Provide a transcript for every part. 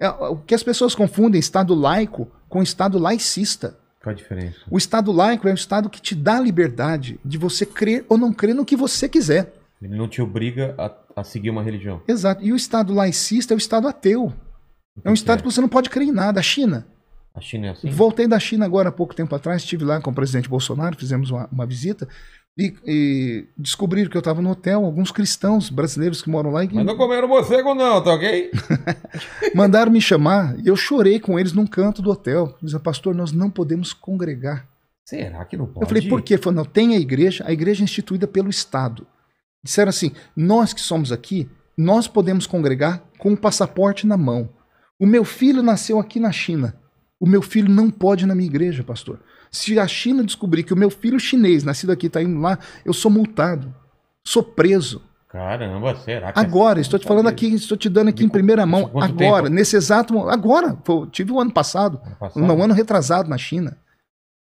É, o que as pessoas confundem Estado laico com Estado laicista. Qual a diferença? O Estado laico é um Estado que te dá a liberdade de você crer ou não crer no que você quiser. Ele não te obriga a, a seguir uma religião. Exato. E o Estado laicista é o Estado ateu. É um Estado é? que você não pode crer em nada. A China. A China é assim? Voltei da China agora há pouco tempo atrás, estive lá com o presidente Bolsonaro, fizemos uma, uma visita e, e descobriram que eu estava no hotel, alguns cristãos brasileiros que moram lá. E... Mas não comeram morcego não, tá ok? Mandaram me chamar e eu chorei com eles num canto do hotel. dizia pastor, nós não podemos congregar. Será que não pode? Eu falei, por quê? Falou, não, tem a igreja, a igreja é instituída pelo Estado. Disseram assim, nós que somos aqui, nós podemos congregar com o um passaporte na mão. O meu filho nasceu aqui na China. O meu filho não pode ir na minha igreja, pastor. Se a China descobrir que o meu filho chinês, nascido aqui, está indo lá, eu sou multado. Sou preso. Caramba, será que é Agora, é estou te falando aqui, estou te dando aqui de, em primeira mão. Agora, tempo? nesse exato momento. Agora, tive o um ano passado, ano passado. Um ano retrasado na China.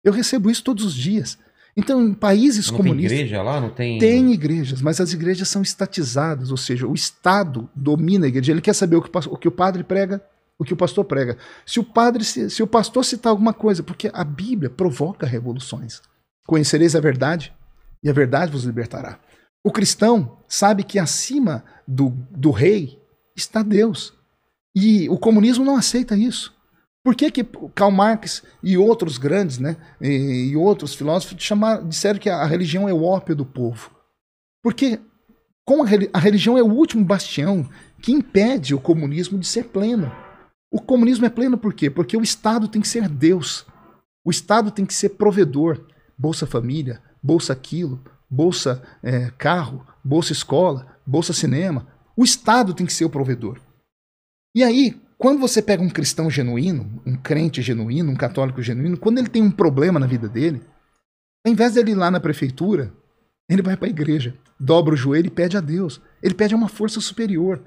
Eu recebo isso todos os dias. Então, em países não comunistas. Tem igreja lá? Não tem. Tem igrejas, mas as igrejas são estatizadas, ou seja, o Estado domina a igreja. Ele quer saber o, que o padre prega, o que o pastor prega. Se o padre, se, se o pastor citar alguma coisa, porque a Bíblia provoca revoluções. Conhecereis a verdade e a verdade vos libertará. O cristão sabe que acima do, do rei está Deus. E o comunismo não aceita isso. Por que, que Karl Marx e outros grandes, né, e, e outros filósofos chamaram, disseram que a, a religião é o ópio do povo? Porque com a, a religião é o último bastião que impede o comunismo de ser pleno. O comunismo é pleno por quê? Porque o Estado tem que ser Deus. O Estado tem que ser provedor. Bolsa Família, Bolsa Aquilo, Bolsa é, Carro, Bolsa Escola, Bolsa Cinema. O Estado tem que ser o provedor. E aí, quando você pega um cristão genuíno, um crente genuíno, um católico genuíno, quando ele tem um problema na vida dele, ao invés dele ir lá na prefeitura, ele vai para a igreja, dobra o joelho e pede a Deus. Ele pede a uma força superior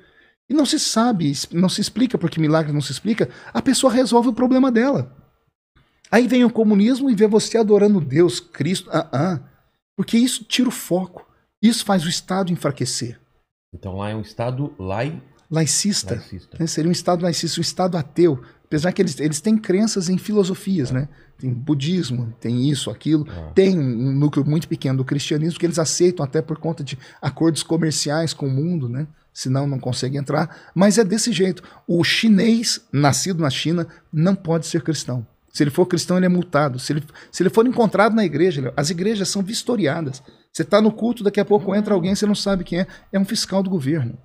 e não se sabe, não se explica porque milagre não se explica, a pessoa resolve o problema dela. Aí vem o comunismo e vê você adorando Deus, Cristo, ah, ah, porque isso tira o foco, isso faz o Estado enfraquecer. Então lá é um Estado lai... laicista. laicista. Né? Seria um Estado laicista, um Estado ateu. Apesar que eles, eles têm crenças em filosofias, é. né? Tem budismo, tem isso, aquilo. É. Tem um núcleo muito pequeno do cristianismo que eles aceitam até por conta de acordos comerciais com o mundo, né? senão não consegue entrar. Mas é desse jeito. O chinês, nascido na China, não pode ser cristão. Se ele for cristão, ele é multado. Se ele, se ele for encontrado na igreja, as igrejas são vistoriadas. Você está no culto, daqui a pouco entra alguém, você não sabe quem é. É um fiscal do governo.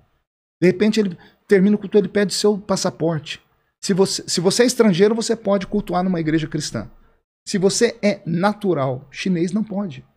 De repente, ele termina o culto, ele pede seu passaporte. Se você, se você é estrangeiro, você pode cultuar numa igreja cristã. Se você é natural, chinês não pode.